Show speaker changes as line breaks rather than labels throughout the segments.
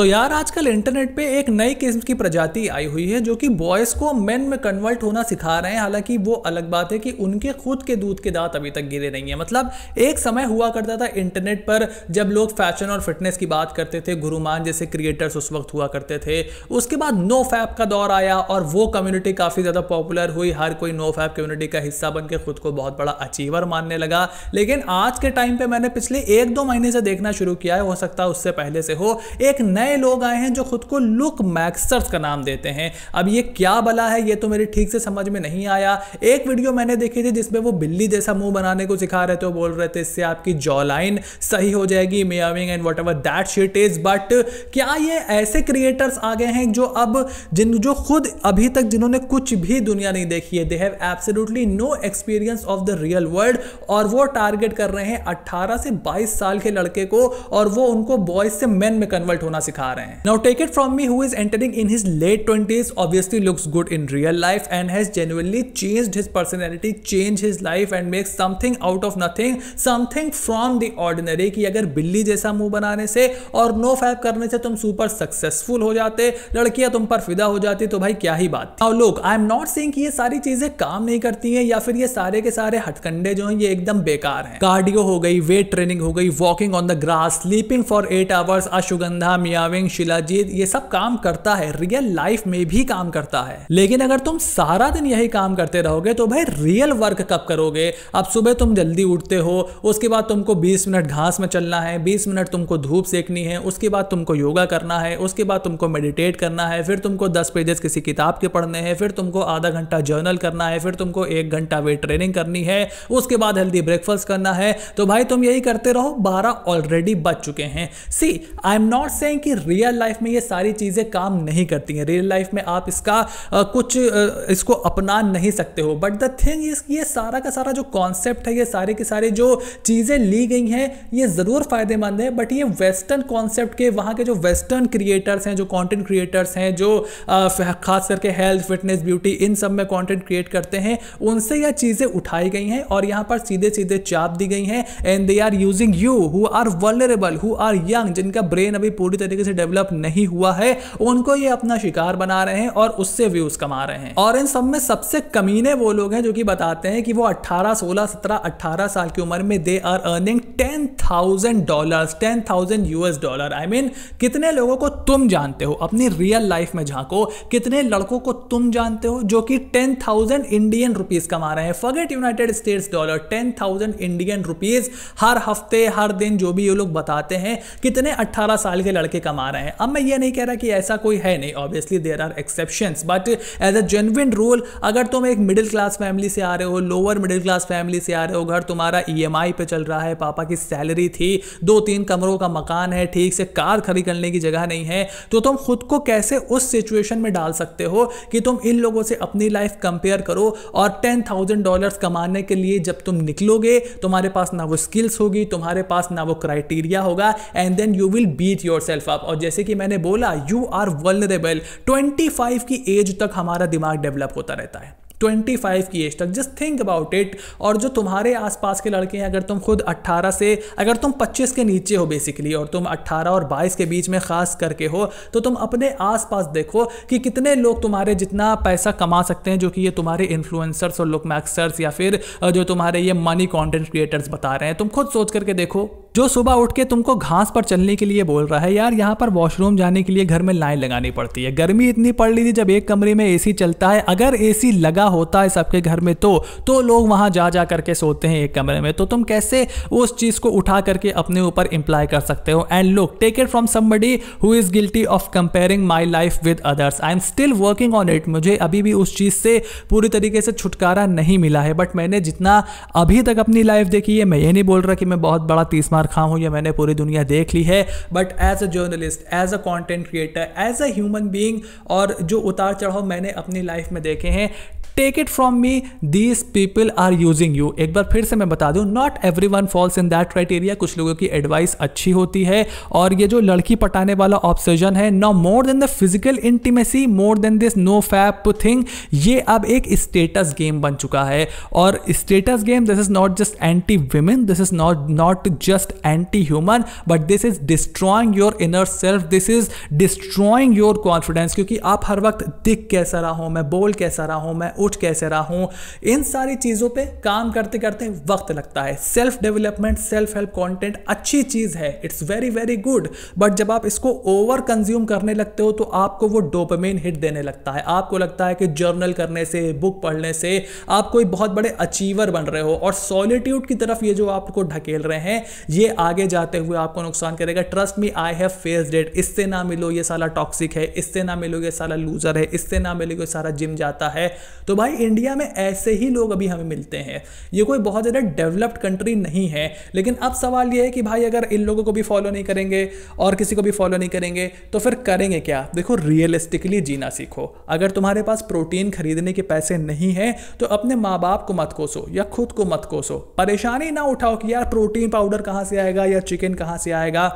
तो यार आजकल इंटरनेट पे एक नई किस्म की प्रजाति आई हुई है जो कि बॉयज़ को मेन में कन्वर्ट होना सिखा रहे हैं हालांकि वो अलग बात है कि उनके खुद के दूध के दांत अभी तक गिरे नहीं है मतलब एक समय हुआ करता था इंटरनेट पर जब लोग फैशन और फिटनेस की बात करते थे गुरुमान जैसे क्रिएटर्स उस वक्त हुआ करते थे उसके बाद नो फैप का दौर आया और वो कम्युनिटी काफ़ी ज़्यादा पॉपुलर हुई हर कोई नो फैप कम्युनिटी का हिस्सा बन के खुद को बहुत बड़ा अचीवर मानने लगा लेकिन आज के टाइम पर मैंने पिछले एक दो महीने से देखना शुरू किया है हो सकता है उससे पहले से हो एक नए नए लोग आए हैं जो खुद को लुक मैक्सर्स का नाम देते हैं अब ये क्या बला है ये तो मेरे ठीक से समझ में नहीं आया एक वीडियो मैंने देखी थी जिसमें वो बिल्ली जैसा मुंह बनाने को सिखा रहे थे वो बोल रहे थे इससे आपकी जॉ लाइन सही हो जाएगी मेयविंग and whatever that shit is but क्या ये ऐसे क्रिएटर्स आ गए हैं जो अब जिन जो खुद अभी तक जिन्होंने कुछ भी दुनिया नहीं देखी है they have absolutely no experience of the real world और वो टारगेट कर रहे हैं 18 से 22 साल के लड़के को और वो उनको बॉयज से मेन में कन्वर्ट होना सिखा दिखा रहे हैं now take it from me who is entering in his late twenties obviously looks good in real life and has genuinely change his personality change his life and make something out of nothing something from the ordinary कि अगर बिल्ली जैसा मुंह बनाने से और no fap करने से तुम सुपर सक्सेसफुल हो जाते लड़कियां तुम पर फिदा हो जाती तो भाई क्या ही बात now look I am not saying कि ये सारी चीजें काम नहीं करती हैं या फिर ये सारे के सारे हटकंडे जो हैं ये एकदम बेकार हैं कार्डियो हो गई वेट ट्रेनिंग हो गई walking on the grass sleeping for eight hours ashwagandha मिया याविंग शिलाजीत ये सब काम करता है रियल लाइफ में भी काम करता है लेकिन अगर तुम सारा दिन यही काम करते रहोगे तो भाई रियल वर्क कब करोगे अब सुबह तुम जल्दी उठते हो उसके बाद तुमको 20 मिनट घास में चलना है 20 मिनट तुमको धूप सेकनी है उसके बाद तुमको योगा करना है उसके बाद तुमको मेडिटेट करना है फिर तुमको 10 पेजेस किसी किताब के पढ़ने हैं फिर तुमको आधा घंटा जर्नल करना है फिर तुमको एक घंटा वेट ट्रेनिंग करनी है उसके बाद हेल्दी ब्रेकफास्ट करना है तो भाई तुम यही करते रहो बारह ऑलरेडी बच चुके हैं see I am not saying कि रियल लाइफ में ये सारी चीज़ें काम नहीं करती हैं रियल लाइफ में आप इसका आ, कुछ आ, इसको अपना नहीं सकते हो बट द थिंग ये सारा का सारा जो कॉन्सेप्ट है ये सारे की सारे जो चीज़ें ली गई हैं ये ज़रूर फ़ायदेमंद है बट ये वेस्टर्न कॉन्सेप्ट के वहाँ के जो वेस्टर्न क्रिएटर्स हैं जो कॉन्टेंट क्रिएटर्स हैं जो आ, खास करके हेल्थ फिटनेस ब्यूटी इन सब में कॉन्टेंट क्रिएट करते हैं उनसे यह चीज़ें उठाई गई हैं और यहाँ पर सीधे सीधे चाप दी गई हैं and they are using you who are vulnerable who are young जिनका ब्रेन अभी पूरी तरीके तरीके से डेवलप नहीं हुआ है उनको ये अपना शिकार बना रहे हैं और उससे व्यूज कमा रहे हैं और इन सब में सबसे कमीने वो लोग हैं जो कि बताते हैं कि वो 18, 16, 17, 18 साल की उम्र में they are earning ten thousand dollar ten thousand US dollar I mean कितने लोगों को तुम जानते हो अपनी रियल लाइफ में झांको कितने लड़कों को तुम जानते हो जो कि टेन थाउजेंड इंडियन रुपीज कमा रहे हैं forget United States dollar ten thousand Indian rupees हर हफ्ते हर दिन जो भी ये लोग बताते हैं कितने अट्ठारह साल के लड़के कमा रहे हैं अब मैं ये नहीं कह रहा कि ऐसा कोई है नहीं obviously there are exception but as a genuine rule अगर तुम एक मिडिल क्लास फैमिली से आ रहे हो लोअर मिडिल क्लास फैमिली से आ रहे हो घर तुम्हारा ई एम आई पे चल रहा है पापा की सैलरी थी दो तीन कमरों का मकान है ठीक से कार खड़ी करने की जगह नहीं है तो तुम खुद को कैसे उस सिचुएशन में डाल सकते हो कि तुम इन लोगों से अपनी लाइफ कंपेयर करो और टेन थाउजेंड डॉलर कमाने के लिए जब तुम निकलोगे तुम्हारे पास ना वो स्किल्स होगी तुम्हारे पास ना वो क्राइटेरिया होगा and then you will beat your self up आप और जैसे कि मैंने बोला यू आर वलरेबल 25 की एज तक हमारा दिमाग डेवलप होता रहता है 25 की एज तक जस्ट थिंक अबाउट इट और जो तुम्हारे आसपास के लड़के हैं अगर तुम खुद 18 से अगर तुम 25 के नीचे हो बेसिकली और तुम 18 और 22 के बीच में ख़ास करके हो तो तुम अपने आसपास देखो कि कितने लोग तुम्हारे जितना पैसा कमा सकते हैं जो कि ये तुम्हारे इन्फ्लुएंसर्स और लुक मैक्सर्स या फिर जो तुम्हारे ये मनी कॉन्टेंट क्रिएटर्स बता रहे हैं तुम खुद सोच करके देखो जो सुबह उठ के तुमको घास पर चलने के लिए बोल रहा है यार यहाँ पर वॉशरूम जाने के लिए घर में लाइन लगानी पड़ती है गर्मी इतनी पड़ रही थी जब एक कमरे में एसी चलता है अगर एसी लगा होता है सबके घर में तो तो लोग वहाँ जा जा करके सोते हैं एक कमरे में तो तुम कैसे उस चीज़ को उठा करके अपने ऊपर इम्प्लाई कर सकते हो and look take it from somebody who is guilty of comparing my life with others I am still working on it मुझे अभी भी उस चीज़ से पूरी तरीके से छुटकारा नहीं मिला है बट मैंने जितना अभी तक अपनी लाइफ देखी है मैं ये नहीं बोल रहा कि मैं बहुत बड़ा तीसमा मार खा हूँ या मैंने पूरी दुनिया देख ली है but as a journalist as a content creator as a human being और जो उतार चढ़ाव मैंने अपनी लाइफ में देखे हैं take it from me these people are using you एक बार फिर से मैं बता दूं not everyone falls in that criteria कुछ लोगों की एडवाइस अच्छी होती है और ये जो लड़की पटाने वाला ऑप्शन है no more than the physical intimacy more than this no fap thing ये अब एक स्टेटस गेम बन चुका है और status game this is not just anti women this is not not just anti human but this is destroying your inner self this is destroying your confidence क्योंकि आप हर वक्त दिख कैसा रहा हूं मैं बोल कैसा रहा हूं मैं उठ कैसे रहा हूँ इन सारी चीज़ों पे काम करते करते वक्त लगता है self development self help content अच्छी चीज़ है it's very very good but जब आप इसको ओवर कंज्यूम करने लगते हो तो आपको वो डोपमेन हिट देने लगता है आपको लगता है कि जर्नल करने से बुक पढ़ने से आप कोई बहुत बड़े अचीवर बन रहे हो और सॉलिट्यूड की तरफ ये जो आपको ढकेल रहे हैं ये आगे जाते हुए आपको नुकसान करेगा trust me I have face that इससे ना मिलो ये साला टॉक्सिक है इससे ना मिलो ये साला लूजर है इससे ना मिलो ये सारा जिम जाता है तो भाई इंडिया में ऐसे ही लोग अभी हमें मिलते हैं ये कोई बहुत ज़्यादा डेवलप्ड कंट्री नहीं है लेकिन अब सवाल ये है कि भाई अगर इन लोगों को भी फॉलो नहीं करेंगे और किसी को भी फॉलो नहीं करेंगे तो फिर करेंगे क्या देखो रियलिस्टिकली जीना सीखो अगर तुम्हारे पास प्रोटीन खरीदने के पैसे नहीं हैं तो अपने माँ बाप को मत कोसो या खुद को मत कोसो परेशानी ना उठाओ कि यार प्रोटीन पाउडर कहाँ से आएगा या चिकन कहाँ से आएगा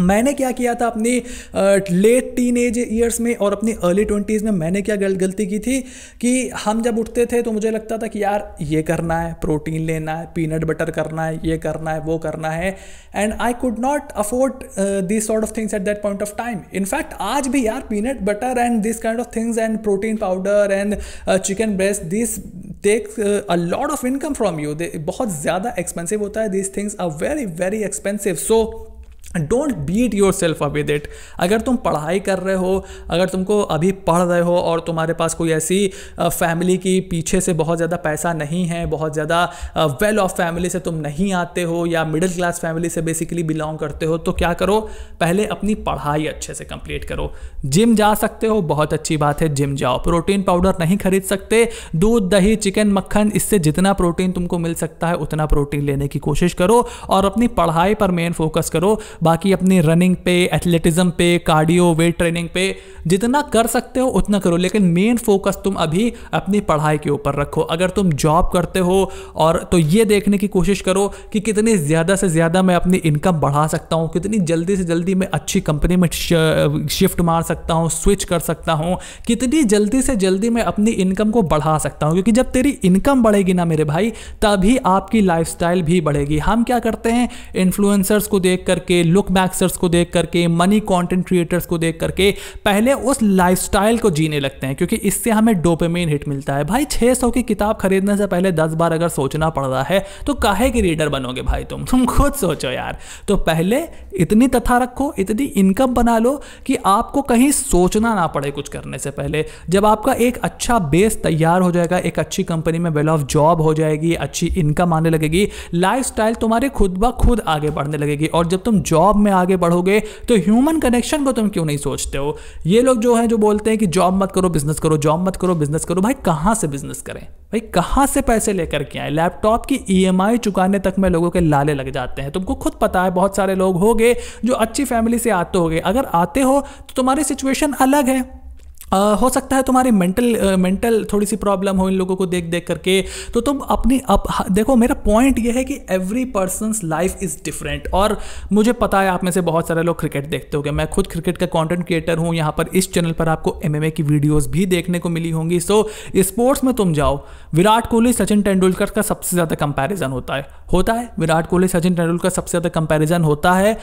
मैंने क्या किया था अपनी लेट टीन एज ईयर्स में और अपनी अर्ली ट्वेंटीज़ में मैंने क्या गलत गलती की थी कि हम जब उठते थे तो मुझे लगता था कि यार ये करना है प्रोटीन लेना है पीनट बटर करना है ये करना है वो करना है and I could not afford this sort of things at that point of time in fact आज भी यार peanut butter and this kind of things and protein powder and chicken breast this take a lot of income from you बहुत ज़्यादा expensive होता है this things are very very expensive so don't beat your self up it अगर तुम पढ़ाई कर रहे हो अगर तुमको अभी पढ़ रहे हो और तुम्हारे पास कोई ऐसी फैमिली की पीछे से बहुत ज़्यादा पैसा नहीं है बहुत ज़्यादा वेल ऑफ फैमिली से तुम नहीं आते हो या मिडिल क्लास फैमिली से बेसिकली बिलोंग करते हो तो क्या करो पहले अपनी पढ़ाई अच्छे से कंप्लीट करो जिम जा सकते हो बहुत अच्छी बात है जिम जाओ प्रोटीन पाउडर नहीं खरीद सकते दूध दही चिकन मक्खन इससे जितना प्रोटीन तुमको मिल सकता है उतना प्रोटीन लेने की कोशिश करो और अपनी पढ़ाई पर मेन फोकस करो बाकी अपनी रनिंग पे एथलेटिज्म पे कार्डियो वेट ट्रेनिंग पे जितना कर सकते हो उतना करो लेकिन मेन फोकस तुम अभी अपनी पढ़ाई के ऊपर रखो अगर तुम जॉब करते हो और तो ये देखने की कोशिश करो कि कितनी ज़्यादा से ज़्यादा मैं अपनी इनकम बढ़ा सकता हूँ कितनी जल्दी से जल्दी मैं अच्छी कंपनी में शिफ्ट मार सकता हूँ स्विच कर सकता हूँ कितनी जल्दी से जल्दी मैं अपनी इनकम को बढ़ा सकता हूँ क्योंकि जब तेरी इनकम बढ़ेगी ना मेरे भाई तभी आपकी लाइफ भी बढ़ेगी हम क्या करते हैं इन्फ्लुएंसर्स को देख करके लुक मैक्सर्स को देख करके मनी कंटेंट क्रिएटर्स को देख करके पहले उस स्टाइल को जीने लगते हैं क्योंकि इससे हमें डोपेमेन हिट मिलता है भाई सौ की किताब खरीदने से पहले दस बार अगर सोचना पड़ रहा है तो काहे के रीडर बनोगे भाई तुम तुम खुद सोचो यार तो पहले इतनी तथा रखो इतनी इनकम बना लो कि आपको कहीं सोचना ना पड़े कुछ करने से पहले जब आपका एक अच्छा बेस तैयार हो जाएगा एक अच्छी कंपनी में वेल ऑफ जॉब हो जाएगी अच्छी इनकम आने लगेगी लाइफ तुम्हारे खुद ब खुद आगे बढ़ने लगेगी और जब तुम जॉब जॉब में आगे बढ़ोगे तो ह्यूमन कनेक्शन को तुम क्यों नहीं सोचते हो ये लोग जो है जो बोलते हैं कि जॉब मत करो बिजनेस करो जॉब मत करो बिजनेस करो भाई कहाँ से बिजनेस करें भाई कहाँ से पैसे लेकर के आए लैपटॉप की ईएमआई e चुकाने तक में लोगों के लाले लग जाते हैं तुमको खुद पता है बहुत सारे लोग हो जो अच्छी फैमिली से आते हो अगर आते हो तो तुम्हारी सिचुएशन अलग है Uh, हो सकता है तुम्हारी मेंटल मेंटल थोड़ी सी प्रॉब्लम हो इन लोगों को देख देख करके तो तुम अपनी अप, देखो मेरा पॉइंट ये है कि every person's life is different और मुझे पता है आप में से बहुत सारे लोग क्रिकेट देखते हो मैं खुद क्रिकेट का कंटेंट क्रिएटर हूँ यहाँ पर इस चैनल पर आपको एम की वीडियोज़ भी देखने को मिली होंगी सो स्पोर्ट्स में तुम जाओ विराट कोहली सचिन तेंदुलकर का सबसे ज़्यादा कंपेरिजन होता है होता है विराट कोहली सचिन तेंदुलकर सबसे ज़्यादा कंपेरिजन होता है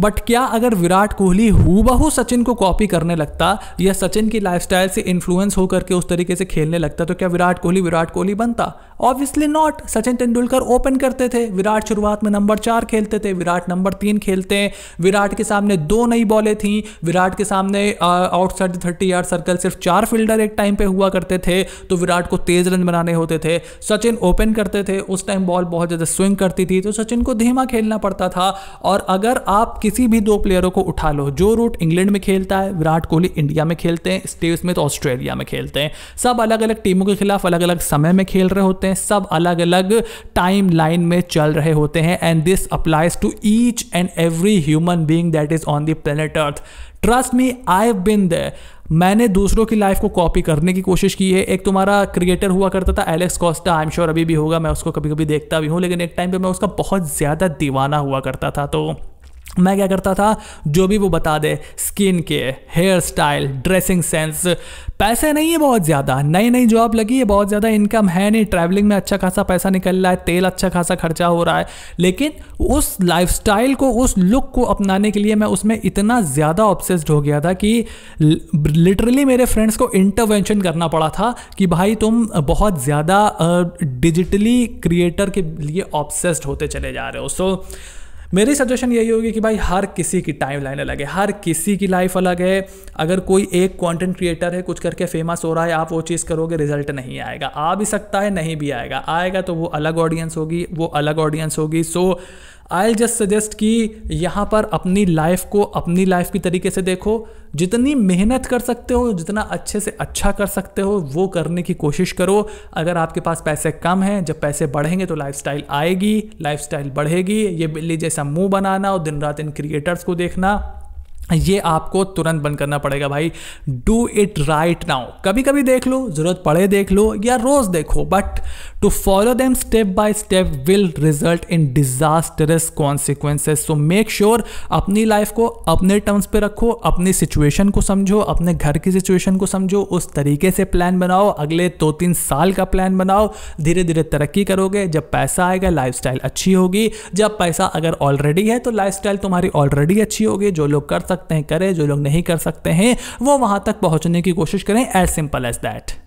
बट क्या अगर विराट कोहली हूबहू सचिन को कॉपी करने लगता या सचिन की लाइफस्टाइल से इन्फ्लुएंस होकर के उस तरीके से खेलने लगता तो क्या विराट कोहली विराट कोहली बनता obviously not Sachin Tendulkar open करते थे विराट शुरुआत में नंबर चार खेलते थे विराट नंबर तीन खेलते हैं विराट के सामने दो नई बॉलें थीं विराट के सामने आउटसाइड थर्टी यार्ड सर्कल सिर्फ चार फील्डर एक टाइम पे हुआ करते थे तो विराट को तेज रन बनाने होते थे सचिन ओपन करते थे उस टाइम बॉल बहुत ज़्यादा स्विंग करती थी तो सचिन को धीमा खेलना पड़ता था और अगर आप किसी भी दो प्लेयरों को उठा लो जो रूट इंग्लैंड में खेलता है विराट कोहली इंडिया में खेलते हैं स्टेव स्मिथ ऑस्ट्रेलिया में खेलते हैं सब अलग अलग टीमों के खिलाफ अलग अलग समय में खेल रहे होते हैं सब अलग अलग टाइम लाइन में चल रहे होते हैं and this applies to each and every human being that is on the planet earth trust me I have been the मैंने दूसरों की लाइफ को कॉपी करने की कोशिश की है एक तुम्हारा क्रिएटर हुआ करता था Alex Costa I am sure अभी भी होगा मैं उसको कभी कभी देखता भी हूँ लेकिन एक टाइम पे मैं उसका बहुत ज़्यादा दीवाना हुआ करता था तो मैं क्या करता था जो भी वो बता दे skin care hair style dressing sense पैसे नहीं है बहुत ज़्यादा नई नई जॉब लगी है बहुत ज़्यादा इनकम है नहीं ट्रैवलिंग में अच्छा खासा पैसा निकल रहा है तेल अच्छा खासा खर्चा हो रहा है लेकिन उस लाइफ को उस लुक को अपनाने के लिए मैं उसमें इतना ज़्यादा ऑब्सेस्ड हो गया था कि लिटरली मेरे फ्रेंड्स को इंटरवेंशन करना पड़ा था कि भाई तुम बहुत ज़्यादा डिजिटली क्रिएटर के लिए ऑब्सेस्ड होते चले जा रहे हो सो so, मेरी सजेशन यही होगी कि भाई हर किसी की टाइम लाइन अलग है हर किसी की लाइफ अलग है अगर कोई एक कॉन्टेंट क्रिएटर है कुछ करके फेमस हो रहा है आप वो चीज़ करोगे रिजल्ट नहीं आएगा आ भी सकता है नहीं भी आएगा आएगा तो वो अलग ऑडियंस होगी वो अलग ऑडियंस होगी सो आई जस्ट सजेस्ट कि यहाँ पर अपनी लाइफ को अपनी लाइफ की तरीके से देखो जितनी मेहनत कर सकते हो जितना अच्छे से अच्छा कर सकते हो वो करने की कोशिश करो अगर आपके पास पैसे कम हैं जब पैसे बढ़ेंगे तो स्टाइल आएगी स्टाइल बढ़ेगी ये बिल्ली जैसा मुंह बनाना और दिन रात इन क्रिएटर्स को देखना ये आपको तुरंत बंद करना पड़ेगा भाई डू इट राइट नाउ कभी कभी देख लो ज़रूरत पड़े देख लो या रोज़ देखो but to follow them step by step will result in disastrous consequences so make sure अपनी लाइफ को अपने टर्म्स पे रखो अपनी सिचुएशन को समझो अपने घर की सिचुएशन को समझो उस तरीके से प्लान बनाओ अगले दो तीन साल का प्लान बनाओ धीरे धीरे तरक्की करोगे जब पैसा आएगा स्टाइल अच्छी होगी जब पैसा अगर ऑलरेडी है तो स्टाइल तुम्हारी ऑलरेडी अच्छी होगी जो लोग कर सकते हैं करें जो लोग नहीं कर सकते हैं वो वहां तक पहुंचने की कोशिश करें एज सिंपल एज दैट